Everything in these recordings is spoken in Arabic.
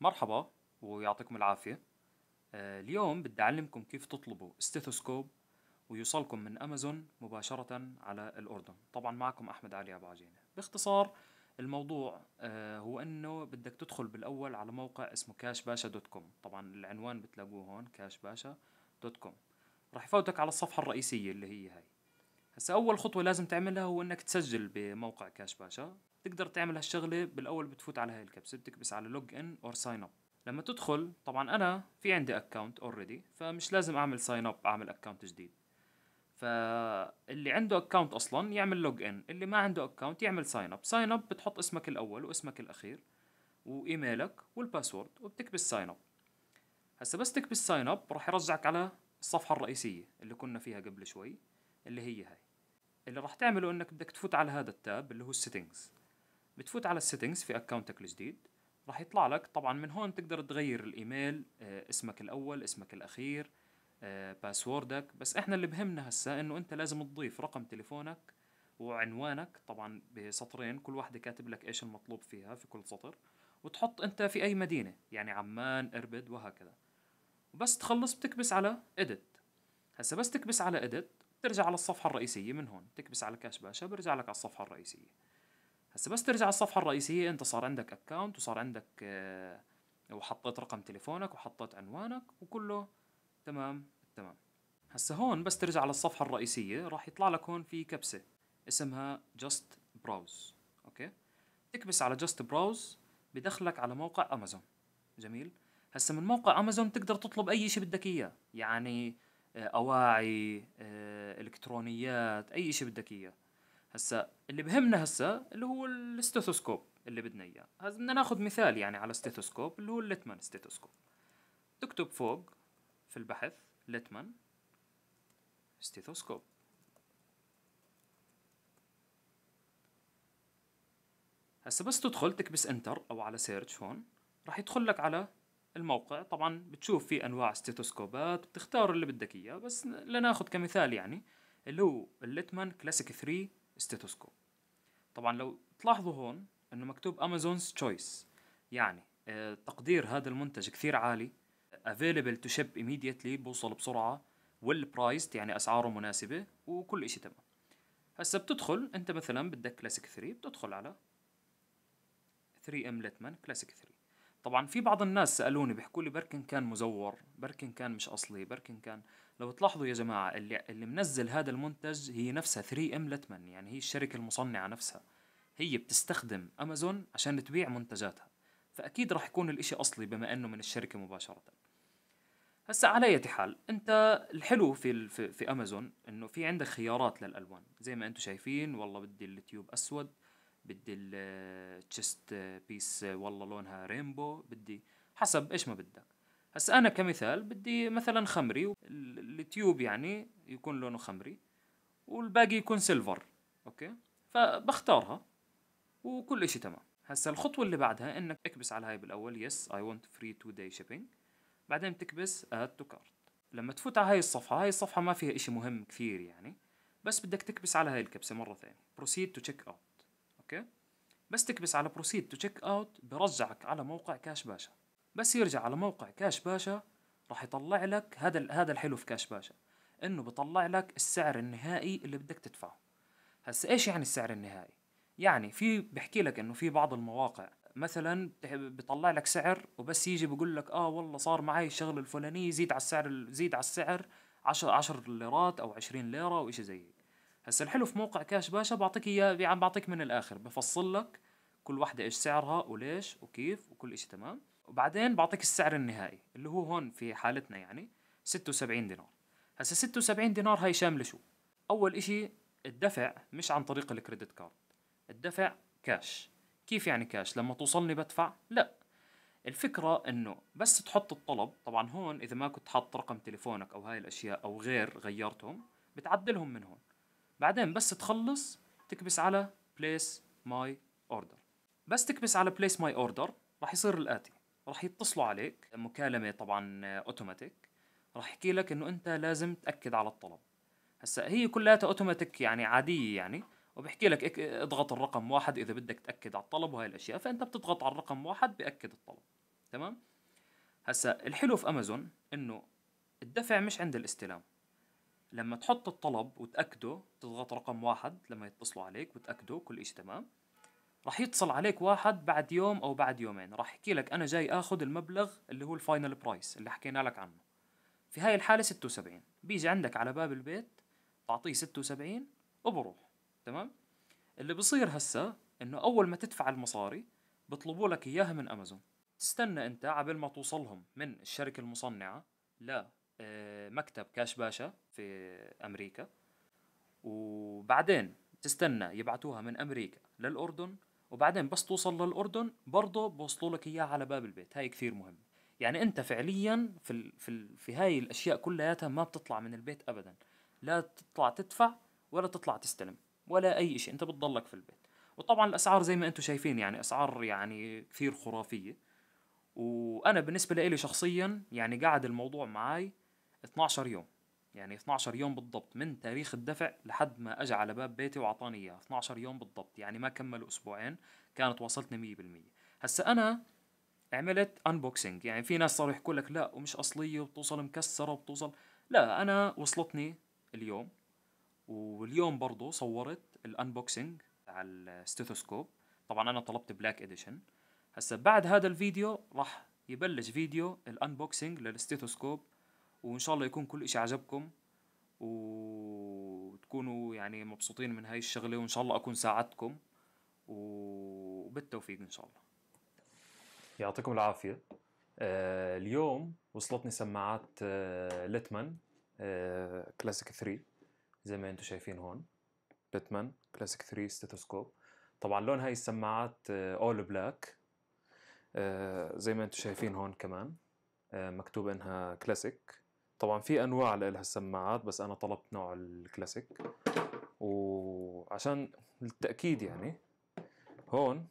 مرحبا ويعطيكم العافية آه، اليوم بدي أعلمكم كيف تطلبوا استيثوسكوب ويوصلكم من أمازون مباشرة على الأردن طبعا معكم أحمد علي أبو عجينة باختصار الموضوع آه، هو أنه بدك تدخل بالأول على موقع اسمه كاش باشا دوت كوم طبعا العنوان بتلاقوه هون كاش باشا دوت كوم رح يفوتك على الصفحة الرئيسية اللي هي هاي هسا أول خطوة لازم تعملها هو أنك تسجل بموقع كاش باشا تقدر تعمل هالشغله بالاول بتفوت على هاي الكبسه بتكبس على لوج ان اور ساين اب لما تدخل طبعا انا في عندي اكونت اوريدي فمش لازم اعمل ساين اب اعمل اكونت جديد فاللي عنده اكونت اصلا يعمل لوج ان اللي ما عنده اكونت يعمل ساين اب ساين اب بتحط اسمك الاول واسمك الاخير وايميلك والباسورد وبتكبس ساين اب هسا بس تكبس ساين اب راح يرجعك على الصفحه الرئيسيه اللي كنا فيها قبل شوي اللي هي هاي اللي راح تعمله انك بدك تفوت على هذا التاب اللي هو السيتنجز بتفوت على السيتنجز في اكونتك الجديد راح يطلع لك طبعا من هون تقدر تغير الايميل آه، اسمك الاول اسمك الاخير باسوردك آه، بس احنا اللي بهمنا هسه انه انت لازم تضيف رقم تليفونك وعنوانك طبعا بسطرين كل واحدة كاتب لك ايش المطلوب فيها في كل سطر وتحط انت في اي مدينة يعني عمان اربد وهكذا وبس تخلص بتكبس على edit هسه بس تكبس على edit بترجع على الصفحة الرئيسية من هون تكبس على كاش باشا برجع لك على الصفحة الرئيسية هسه بس ترجع الصفحه الرئيسيه انت صار عندك اكونت وصار عندك آه، وحطيت رقم تليفونك وحطيت عنوانك وكله تمام تمام هسه هون بس ترجع على الصفحه الرئيسيه راح يطلع لك هون في كبسه اسمها جاست براوز اوكي تكبس على جاست براوز بدخلك على موقع امازون جميل هسه من موقع امازون تقدر تطلب اي شيء بدك اياه يعني آه، اواعي آه، الكترونيات اي شيء بدك اياه هسا اللي بهمنا هسا اللي هو الاستethoscope اللي بدنا اياه هسا بدنا ناخذ مثال يعني على الستيثوسكوب اللي هو الليتمان استethoscope تكتب فوق في البحث ليتمان استيثوسكوب هسا بس تدخل تكبس انتر او على سيرش هون راح يدخل لك على الموقع طبعا بتشوف في انواع ستيتوسكوبات بتختار اللي بدك اياه بس لناخذ كمثال يعني اللي هو الليتمان كلاسيك 3 ستيتوسكوب طبعا لو تلاحظوا هون انه مكتوب امازونز تشويس يعني آه، تقدير هذا المنتج كثير عالي افيلبل تو شيب ايميديتلي بوصل بسرعه ويل برايسد يعني اسعاره مناسبه وكل شيء تمام هسا بتدخل انت مثلا بدك كلاسيك 3 بتدخل على 3 ام لتمان كلاسيك 3 طبعا في بعض الناس سالوني بيحكوا لي بركن كان مزور بركن كان مش اصلي بركن كان لو تلاحظوا يا جماعة اللي, اللي منزل هذا المنتج هي نفسها 3M لتمن يعني هي الشركة المصنعة نفسها هي بتستخدم أمازون عشان تبيع منتجاتها فأكيد راح يكون الإشي أصلي بما أنه من الشركة مباشرة هسا على أي حال أنت الحلو في, في, في أمازون أنه في عندك خيارات للألوان زي ما أنتم شايفين والله بدي التيوب أسود بدي التشست بيس والله لونها رينبو بدي حسب إيش ما بدك هسا انا كمثال بدي مثلا خمري التيوب يعني يكون لونه خمري والباقي يكون سيلفر اوكي فبختارها وكل شيء تمام هسا الخطوه اللي بعدها انك تكبس على هاي بالاول يس اي ونت فري تو داي شيبينج بعدين بتكبس اد تو كارت لما تفوت على هاي الصفحه هاي الصفحه ما فيها إشي مهم كثير يعني بس بدك تكبس على هاي الكبسه مره ثانيه بروسيد تو تشيك اوت اوكي بس تكبس على بروسيد تو تشيك اوت برجعك على موقع كاش باشا بس يرجع على موقع كاش باشا راح يطلع لك هذا هذا الحلو في كاش باشا انه بطلع لك السعر النهائي اللي بدك تدفعه هسا ايش يعني السعر النهائي يعني في بحكي لك انه في بعض المواقع مثلا بيطلع لك سعر وبس يجي بقول لك اه والله صار معي الشغله الفلانيه زيد على السعر زيد على السعر 10 10 ليرات او 20 ليره او زي هيك هسا الحلو في موقع كاش باشا بعطيك اياه يعني بعطيك من الاخر بفصل لك كل واحدة ايش سعرها وليش وكيف وكل اشي تمام وبعدين بعطيك السعر النهائي اللي هو هون في حالتنا يعني 76 دينار هسا 76 دينار هاي شامله شو اول إشي الدفع مش عن طريق الكريدت كارد الدفع كاش كيف يعني كاش لما توصلني بدفع لا الفكرة انه بس تحط الطلب طبعا هون اذا ما كنت حاط رقم تليفونك او هاي الاشياء او غير غيرتهم بتعدلهم من هون بعدين بس تخلص تكبس على بليس ماي اوردر بس تكبس على بليس ماي اوردر راح يصير الاتي راح يتصلوا عليك مكالمه طبعا اوتوماتيك راح يحكي لك انه انت لازم تاكد على الطلب هسا هي كلها اوتوماتيك يعني عاديه يعني وبحكي لك اضغط الرقم واحد اذا بدك تاكد على الطلب وهي الاشياء فانت بتضغط على الرقم واحد باكد الطلب تمام هسا الحلو في امازون انه الدفع مش عند الاستلام لما تحط الطلب وتاكده تضغط رقم واحد لما يتصلوا عليك وتاكده كل شيء تمام راح يتصل عليك واحد بعد يوم او بعد يومين راح يحكي لك انا جاي اخذ المبلغ اللي هو الفاينل برايس اللي حكينا لك عنه في هاي الحالة 76 بيجي عندك على باب البيت تعطيه 76 وبروح تمام اللي بصير هسا انه اول ما تدفع المصاري بطلبوا لك اياها من امازون تستنى انت عبال ما توصلهم من الشركة المصنعة لا آه، مكتب كاش باشا في امريكا وبعدين تستنى يبعتوها من امريكا للاردن وبعدين بس توصل للاردن برضه بوصلوا لك اياه على باب البيت هاي كثير مهم يعني انت فعليا في الـ في الـ في هاي الاشياء كلياتها ما بتطلع من البيت ابدا لا تطلع تدفع ولا تطلع تستلم ولا اي شيء انت بتضلك في البيت وطبعا الاسعار زي ما انتم شايفين يعني اسعار يعني كثير خرافيه وانا بالنسبه لي شخصيا يعني قاعد الموضوع معي 12 يوم يعني 12 يوم بالضبط من تاريخ الدفع لحد ما اجى على باب بيتي واعطاني اياه 12 يوم بالضبط يعني ما كمل اسبوعين كانت وصلتني 100% هسا انا عملت انبوكسنج يعني في ناس صاروا يحكوا لك لا ومش اصليه وبتوصل مكسره وبتوصل لا انا وصلتني اليوم واليوم برضه صورت الانبوكسنج على الستيثوسكوب طبعا انا طلبت بلاك اديشن هسا بعد هذا الفيديو راح يبلش فيديو الانبوكسنج للستيثوسكوب وان شاء الله يكون كل اشي عجبكم وتكونوا يعني مبسوطين من هاي الشغله وان شاء الله اكون ساعدتكم وبالتوفيق ان شاء الله يعطيكم العافيه آه، اليوم وصلتني سماعات آه ليتمان آه، كلاسيك 3 زي ما انتم شايفين هون ليتمان كلاسيك 3 ستيتوسكوب طبعا لون هاي السماعات اول آه، بلاك زي ما انتم شايفين هون كمان مكتوب انها كلاسيك طبعا في انواع لها السماعات بس انا طلبت نوع الكلاسيك وعشان التاكيد يعني هون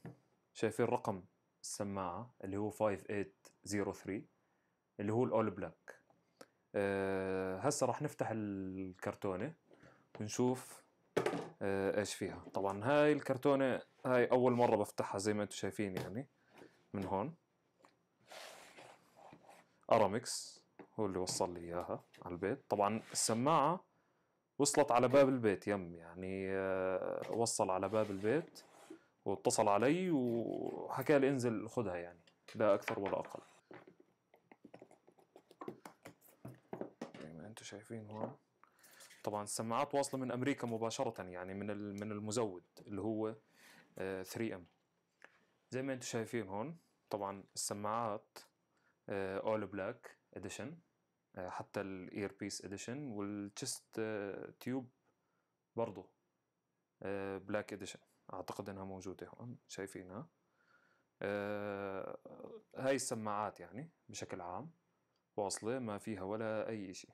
شايفين رقم السماعه اللي هو 5803 اللي هو الاول بلاك أه هسه راح نفتح الكرتونه ونشوف أه ايش فيها طبعا هاي الكرتونه هاي اول مره بفتحها زي ما انتم شايفين يعني من هون ارامكس هو اللي وصل لي اياها على البيت طبعا السماعه وصلت على باب البيت يم يعني آه، وصل على باب البيت واتصل علي وحكى لي انزل خذها يعني لا اكثر ولا اقل زي يعني ما انتم شايفين هون طبعا السماعات واصله من امريكا مباشره يعني من من المزود اللي هو 3 آه، ام زي ما انتم شايفين هون طبعا السماعات اول آه، بلاك اديشن آه، حتى الاير بيس اديشن والتشست تيوب برضو بلاك آه، اديشن اعتقد انها موجوده هون شايفينها آه، هاي السماعات يعني بشكل عام واصله ما فيها ولا اي شيء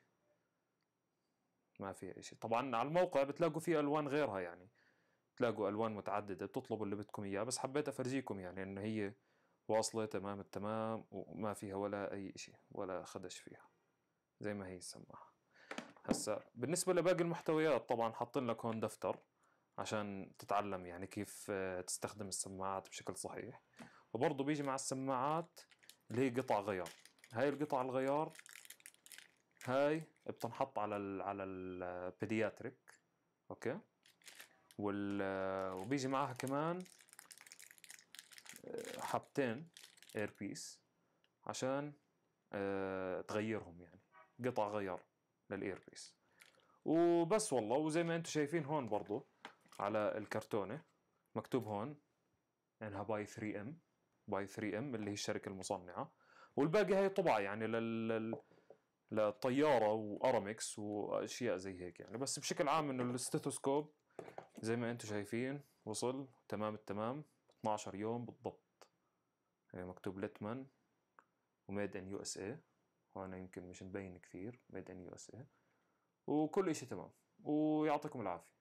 ما فيها اشي شيء طبعا على الموقع بتلاقوا في الوان غيرها يعني بتلاقوا الوان متعدده بتطلبوا اللي بدكم اياه بس حبيت افرجيكم يعني انه هي واصلة تمام التمام وما فيها ولا أي إشي ولا خدش فيها زي ما هي السماعة هسا بالنسبة لباقي المحتويات طبعا حاطين لك هون دفتر عشان تتعلم يعني كيف آه، تستخدم السماعات بشكل صحيح وبرضه بيجي مع السماعات اللي هي قطع غيار هاي القطع الغيار هاي بتنحط على ال على البيدياتريك آه، اوكي آه، وبيجي معها كمان حبتين اير بيس عشان آه تغيرهم يعني قطع غيار للاير بيس وبس والله وزي ما انتم شايفين هون برضو على الكرتونه مكتوب هون انها باي 3 ام باي 3 ام اللي هي الشركه المصنعه والباقي هي طبعه يعني لل للطياره وارامكس واشياء زي هيك يعني بس بشكل عام انه الاستethoscope زي ما انتم شايفين وصل تمام التمام 12 يوم بالضبط آه، مكتوب لتمان وميد ان يو اس اي هون يمكن مش مبين كثير ميد ان يو اس اي وكل اشي تمام ويعطيكم العافية